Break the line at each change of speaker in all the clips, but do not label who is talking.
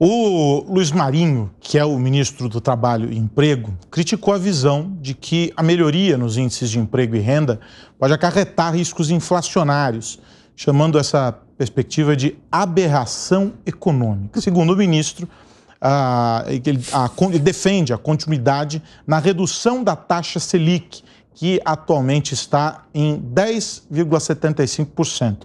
O Luiz Marinho, que é o ministro do Trabalho e Emprego, criticou a visão de que a melhoria nos índices de emprego e renda pode acarretar riscos inflacionários, chamando essa perspectiva de aberração econômica. Segundo o ministro, a, ele, a, ele defende a continuidade na redução da taxa Selic, que atualmente está em 10,75%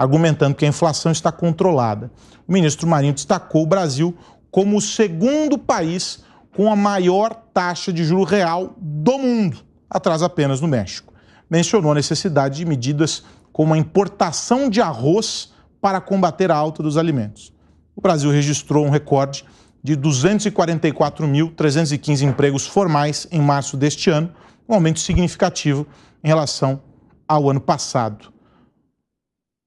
argumentando que a inflação está controlada. O ministro Marinho destacou o Brasil como o segundo país com a maior taxa de juro real do mundo, atrás apenas do México. Mencionou a necessidade de medidas como a importação de arroz para combater a alta dos alimentos. O Brasil registrou um recorde de 244.315 empregos formais em março deste ano, um aumento significativo em relação ao ano passado.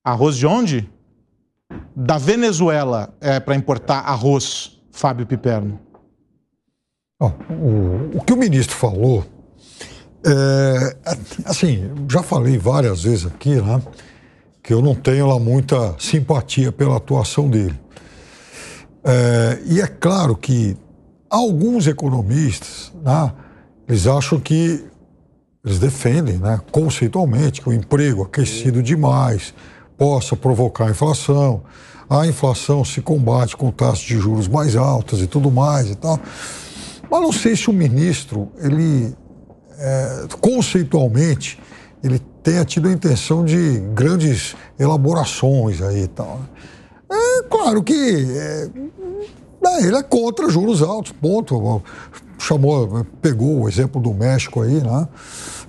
Arroz de onde? Da Venezuela é, para importar
arroz, Fábio Piperno. o, o que o ministro falou, é, assim, já falei várias vezes aqui, né? Que eu não tenho lá muita simpatia pela atuação dele. É, e é claro que alguns economistas, né, eles acham que eles defendem, né, conceitualmente, que o emprego é aquecido demais, possa provocar inflação. A inflação se combate com taxas de juros mais altas e tudo mais e tal. Mas não sei se o ministro, ele é, conceitualmente, ele tenha tido a intenção de grandes elaborações aí e tal. Né? É claro que é, né, ele é contra juros altos, ponto. Chamou, pegou o exemplo do México aí, né,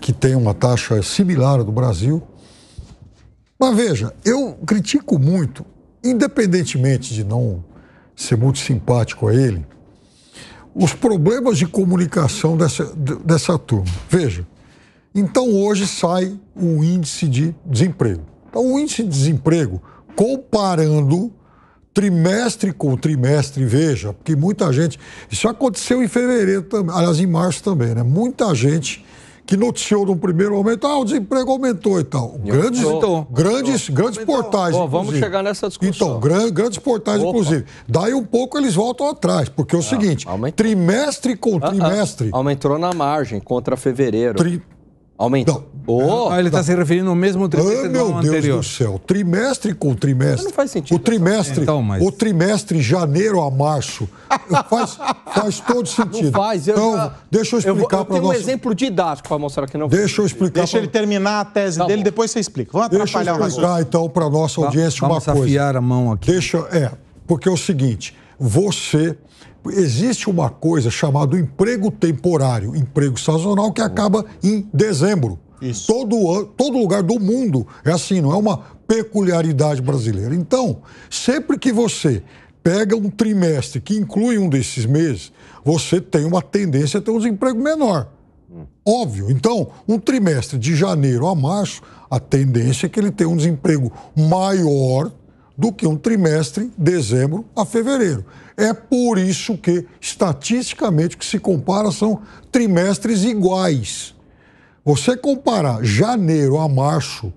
que tem uma taxa similar à do Brasil. Mas veja, eu critico muito, independentemente de não ser muito simpático a ele, os problemas de comunicação dessa, dessa turma. Veja, então hoje sai o índice de desemprego. Então, o índice de desemprego, comparando trimestre com trimestre, veja, porque muita gente. Isso aconteceu em fevereiro também, aliás, em março também, né? Muita gente que noticiou no primeiro momento, ah, o desemprego aumentou e tal. Grandes, aumentou, grandes, grandes portais. Bom, vamos chegar
nessa discussão. Então,
gran, grandes portais, Opa. inclusive. Daí
um pouco eles voltam atrás, porque é o ah, seguinte: aumentou. trimestre com trimestre. Ah, ah, aumentou na margem contra fevereiro. Tri, Aumentou. Oh, ah, ele está se referindo ao mesmo trimestre ah, do ano anterior. Meu Deus anterior. do céu,
trimestre com trimestre. Não faz sentido. O trimestre, é, então, mas... o trimestre janeiro a março faz, faz todo sentido. Não faz. Eu então, já...
deixa eu explicar para nós. Eu, eu tenho um
exemplo didático para mostrar que não. Deixa eu explicar. Deixa pra... ele
terminar a tese tá dele, bom. depois você explica. Vamos atrapalhar deixa eu explicar,
então para nossa audiência uma vamos coisa. Vamos afiar a mão aqui. Deixa, é, porque é o seguinte você existe uma coisa chamada emprego temporário, emprego sazonal que acaba em dezembro. Isso. Todo, todo lugar do mundo é assim, não é uma peculiaridade brasileira. Então, sempre que você pega um trimestre que inclui um desses meses, você tem uma tendência a ter um desemprego menor. Óbvio. Então, um trimestre de janeiro a março, a tendência é que ele tenha um desemprego maior do que um trimestre, dezembro a fevereiro. É por isso que, estatisticamente, que se compara são trimestres iguais. Você comparar janeiro a março,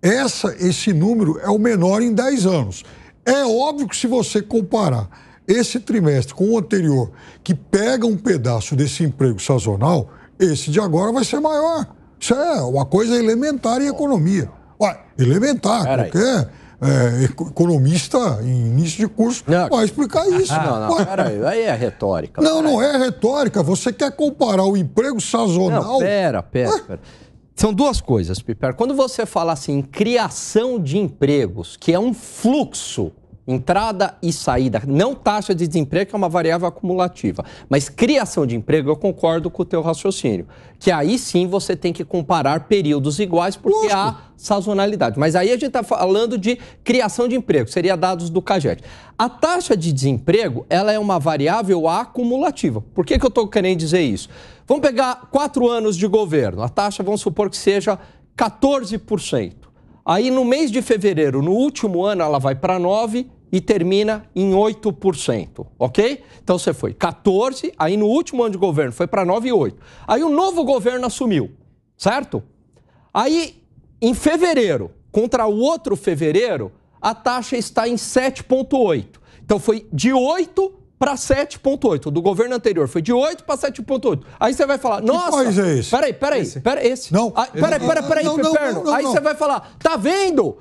essa, esse número é o menor em 10 anos. É óbvio que se você comparar esse trimestre com o anterior, que pega um pedaço desse emprego sazonal, esse de agora vai ser maior. Isso é uma coisa elementar em economia. Ué, elementar, Pera porque... Aí é, economista em início de curso não. vai explicar isso. Ah, não, não, Mas... peraí,
aí é retórica. Não, peraí. não é retórica. Você quer comparar o emprego sazonal... Não, pera, pera, é. pera. São duas coisas, Piper. Quando você fala assim, criação de empregos, que é um fluxo Entrada e saída, não taxa de desemprego, que é uma variável acumulativa. Mas criação de emprego, eu concordo com o teu raciocínio. Que aí sim você tem que comparar períodos iguais, porque Lógico. há sazonalidade. Mas aí a gente está falando de criação de emprego, seria dados do CAGED. A taxa de desemprego, ela é uma variável acumulativa. Por que, que eu estou querendo dizer isso? Vamos pegar quatro anos de governo. A taxa, vamos supor que seja 14%. Aí no mês de fevereiro, no último ano, ela vai para 9 e termina em 8%, ok? Então você foi 14, aí no último ano de governo foi para 9,8. Aí o novo governo assumiu, certo? Aí em fevereiro contra o outro fevereiro, a taxa está em 7,8. Então foi de 8 para 7,8. Do governo anterior foi de 8 para 7,8. Aí você vai falar, nossa. Que país é esse? Peraí, peraí. Esse? Peraí, esse. Não. Ah, peraí, peraí, é peraí, não, peraí, não, não, não, Aí você vai falar, tá vendo?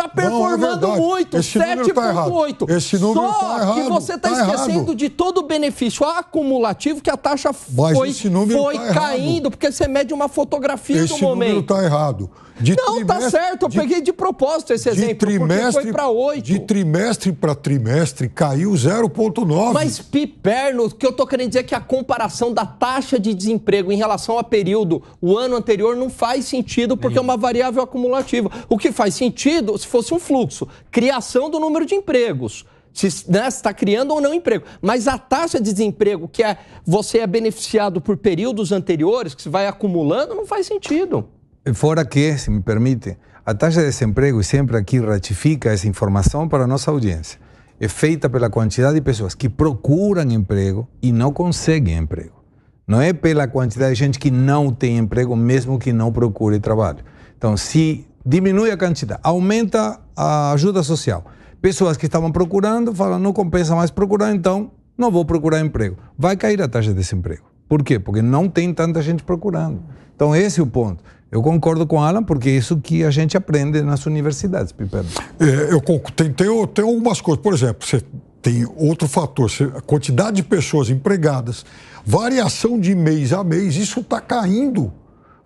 Tá é performando não, é muito, 7,8. Tá Esse número Só tá errado, que você tá, tá esquecendo errado. de todo o benefício acumulativo que a taxa Mas foi, foi tá caindo, errado. porque você mede uma fotografia esse do momento. Esse número está errado. De não, tá certo, eu de, peguei de propósito esse exemplo, trimestre, foi para
8. De trimestre para trimestre caiu 0,9.
Mas, Piperno, o que eu tô querendo dizer é que a comparação da taxa de desemprego em relação ao período, o ano anterior, não faz sentido, porque é uma variável acumulativa. O que faz sentido, se fosse um fluxo. Criação do número de empregos. Se né, está criando ou não emprego. Mas a taxa de desemprego, que é você é beneficiado por períodos anteriores,
que se vai acumulando, não faz sentido. Fora que, se me permite, a taxa de desemprego, e sempre aqui ratifica essa informação para a nossa audiência, é feita pela quantidade de pessoas que procuram emprego e não conseguem emprego. Não é pela quantidade de gente que não tem emprego, mesmo que não procure trabalho. Então, se diminui a quantidade, aumenta a ajuda social. Pessoas que estavam procurando falam, não compensa mais procurar, então não vou procurar emprego. Vai cair a taxa de desemprego. Por quê? Porque não tem tanta gente procurando. Então esse é o ponto. Eu concordo com Alan, porque é isso que a gente aprende nas universidades, Piper. É, eu tem, tem, tem algumas coisas. Por exemplo, você tem outro
fator, a quantidade de pessoas empregadas, variação de mês a mês, isso está caindo.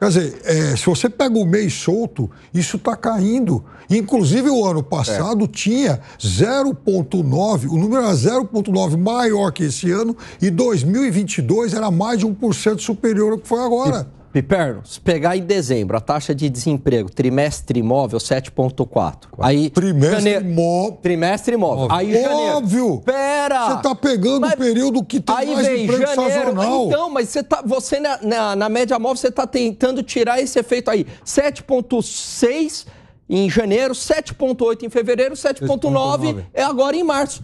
Quer dizer, é, se você pega o mês solto, isso está caindo. Inclusive, o ano passado é. tinha 0,9, o número era 0,9 maior que esse ano, e 2022 era mais de 1% superior ao que foi agora.
E Piperno, se pegar em dezembro a taxa de desemprego trimestre imóvel 7,4. Aí trimestre janeiro, trimestre imóvel. Óbvio. Aí janeiro. Óbvio. Pera. Você tá pegando mas... o período que tem aí mais vem emprego janeiro. sazonal. Então, mas você tá você na, na, na média móvel você tá tentando tirar esse efeito aí. 7,6 em janeiro, 7,8 em fevereiro, 7,9 é agora em março.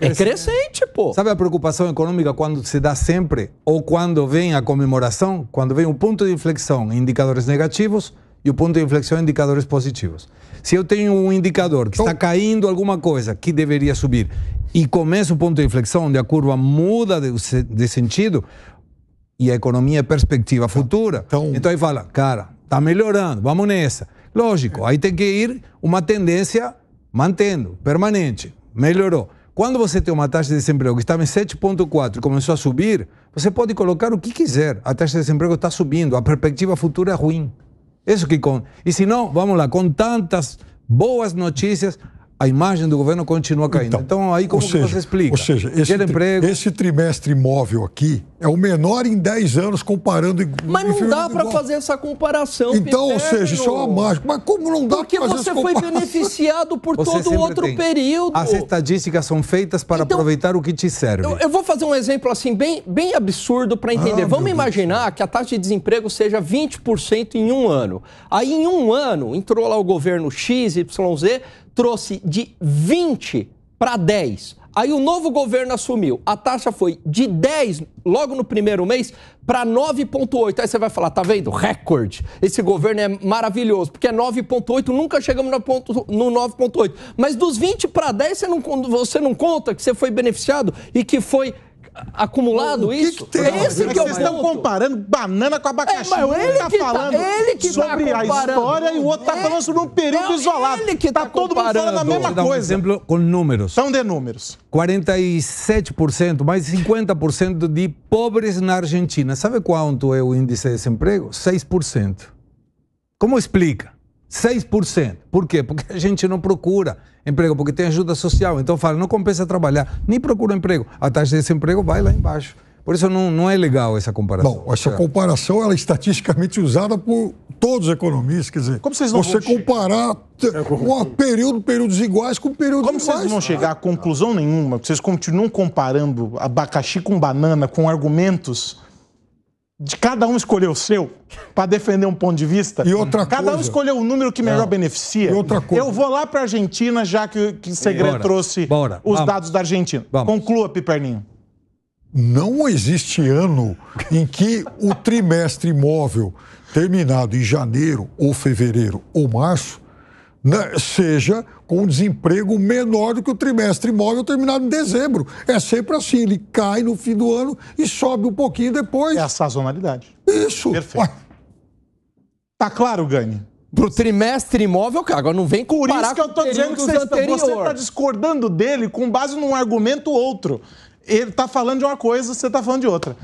É, é crescente,
pô. Sabe a preocupação econômica quando se dá sempre, ou quando vem a comemoração, quando vem o ponto de inflexão em indicadores negativos e o ponto de inflexão em indicadores positivos. Se eu tenho um indicador que está caindo alguma coisa que deveria subir e começa o ponto de inflexão onde a curva muda de, sentido e a economia é perspectiva tá. futura, então, então aí fala, cara, tá melhorando, vamos nessa. Lógico, é. aí tem que ir uma tendência mantendo, permanente, melhorou. Quando você tem uma taxa de desemprego que estava em 7,4 e começou a subir, você pode colocar o que quiser. A taxa de desemprego está subindo, a perspectiva futura é ruim. Isso que conta. E se não, vamos lá, com tantas boas notícias, a imagem do governo continua caindo. Então, então aí como seja, você explica? Ou seja, esse, emprego... esse trimestre imóvel aqui, é o menor em 10 anos comparando. Mas não dá para fazer
essa comparação. Então, ou seja, isso é uma mágica. Mas como não dá para fazer essa comparação? Porque você foi beneficiado por você todo outro tem. período. As
estatísticas são feitas para então, aproveitar o que te serve. Eu,
eu, vou fazer um exemplo assim, bem, bem absurdo para ah, entender. Ah, Vamos imaginar Deus. que a taxa de desemprego seja 20% em um ano. Aí, em um ano, entrou lá o governo XYZ, trouxe de 20% para 10%. Aí o novo governo assumiu. A taxa foi de 10 logo no primeiro mês para 9,8. Aí você vai falar, tá vendo? Recorde. Esse governo é maravilhoso, porque é 9,8, nunca chegamos no, ponto, no 9,8. Mas dos 20 para 10, você não, você não conta que você foi beneficiado e que foi acumulado que isso? é esse que, é o Vocês estão comparando banana com
abacaxi. É, ele está tá- falando ele que tá sobre tá a história e o outro está é. falando sobre
um período não, isolado. Ele que está tá todo mundo falando a mesma coisa. Um exemplo com números. São de números. 47%, mais 50% de pobres na Argentina. Sabe quanto é o índice de desemprego? 6%. Como explica? 6%. Por quê? Porque a gente não procura emprego, porque tem ajuda social. Então fala, não compensa trabalhar, nem procura emprego. A taxa de desemprego vai lá embaixo. Por isso não, não é legal essa comparação. Bom, essa é.
comparação ela é estatisticamente usada por todos os economistas, quer dizer, Como vocês não você comparar um período, períodos iguais com períodos Como iguais. Como vocês não chegar a conclusão nenhuma, vocês continuam
comparando abacaxi com banana, com argumentos de cada um escolher o seu para defender um ponto de vista. E outra cada coisa. Cada um escolheu o número que melhor é. beneficia. E outra coisa. Eu vou lá para a Argentina, já que, que o Segredo Bora. trouxe Bora. os Vamos. dados da Argentina. Vamos. Conclua, Piperninho.
Não existe ano em que o trimestre imóvel terminado em janeiro ou fevereiro ou março né, seja com um desemprego menor do que o trimestre imóvel terminado em dezembro. É sempre assim, ele cai no fim do ano e sobe um pouquinho depois. É a sazonalidade. Isso. Perfeito. Tá claro, Gani? Pro trimestre imóvel, cara, agora não vem com
Por isso que eu tô dizendo que você está, discordando dele com base num argumento outro. Ele tá falando de uma coisa, você tá falando de outra.